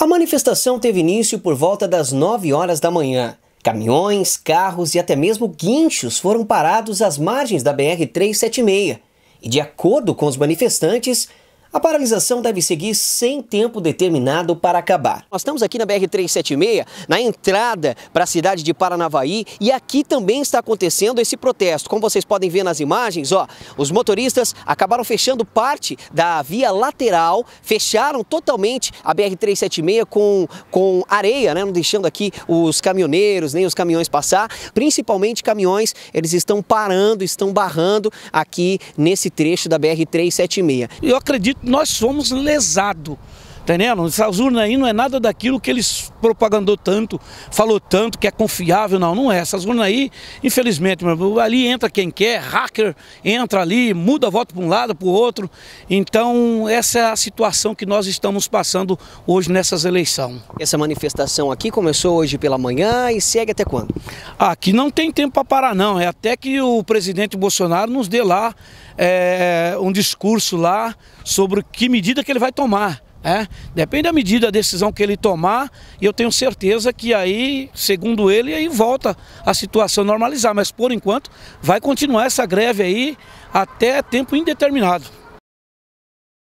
A manifestação teve início por volta das 9 horas da manhã. Caminhões, carros e até mesmo guinchos foram parados às margens da BR-376. E de acordo com os manifestantes, a paralisação deve seguir sem tempo determinado para acabar. Nós estamos aqui na BR-376, na entrada para a cidade de Paranavaí, e aqui também está acontecendo esse protesto. Como vocês podem ver nas imagens, ó, os motoristas acabaram fechando parte da via lateral, fecharam totalmente a BR-376 com, com areia, né, não deixando aqui os caminhoneiros nem os caminhões passar, principalmente caminhões, eles estão parando, estão barrando aqui nesse trecho da BR-376. Eu acredito nós somos lesados. Tá entendendo? Essas urnas aí não é nada daquilo que eles propagandou tanto, falou tanto, que é confiável, não, não é. Essas urnas aí, infelizmente, ali entra quem quer, hacker entra ali, muda voto para um lado, para o outro. Então, essa é a situação que nós estamos passando hoje nessas eleições. Essa manifestação aqui começou hoje pela manhã e segue até quando? Aqui não tem tempo para parar, não. É até que o presidente Bolsonaro nos dê lá é, um discurso lá sobre que medida que ele vai tomar. É, depende da medida, da decisão que ele tomar, e eu tenho certeza que aí, segundo ele, aí volta a situação normalizar. Mas por enquanto vai continuar essa greve aí até tempo indeterminado.